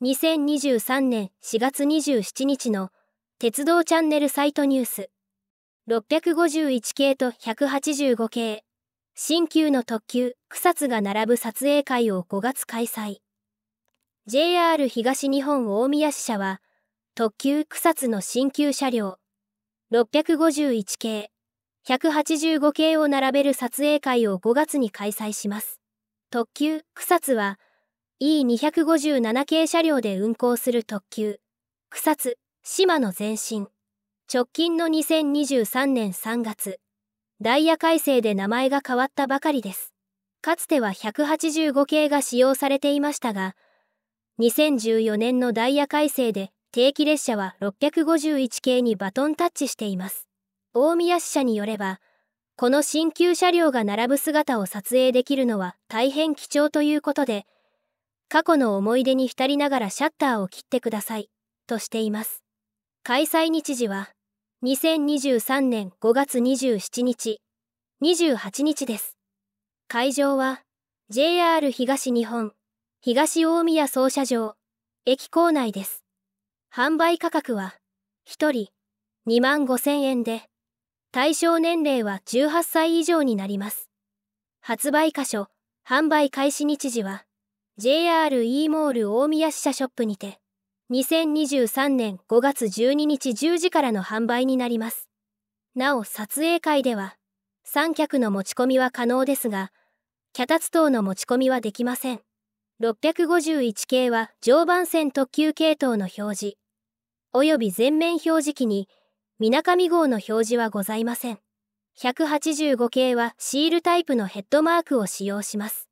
2023年4月27日の鉄道チャンネルサイトニュース651系と185系新旧の特急草津が並ぶ撮影会を5月開催 JR 東日本大宮支社は特急草津の新旧車両651系185系を並べる撮影会を5月に開催します特急草津は E257 系車両で運行する特急、草津、島の前身。直近の2023年3月、ダイヤ改正で名前が変わったばかりです。かつては185系が使用されていましたが、2014年のダイヤ改正で定期列車は651系にバトンタッチしています。大宮支社によれば、この新旧車両が並ぶ姿を撮影できるのは大変貴重ということで、過去の思い出に浸りながらシャッターを切ってくださいとしています開催日時は2023年5月27日28日です会場は JR 東日本東大宮総社場駅構内です販売価格は1人2万5000円で対象年齢は18歳以上になります発売箇所販売開始日時は JR e モール大宮支社ショップにて2023年5月12日10時からの販売になりますなお撮影会では三脚の持ち込みは可能ですが脚立等の持ち込みはできません651系は常磐線特急系統の表示および全面表示機に水上号の表示はございません185系はシールタイプのヘッドマークを使用します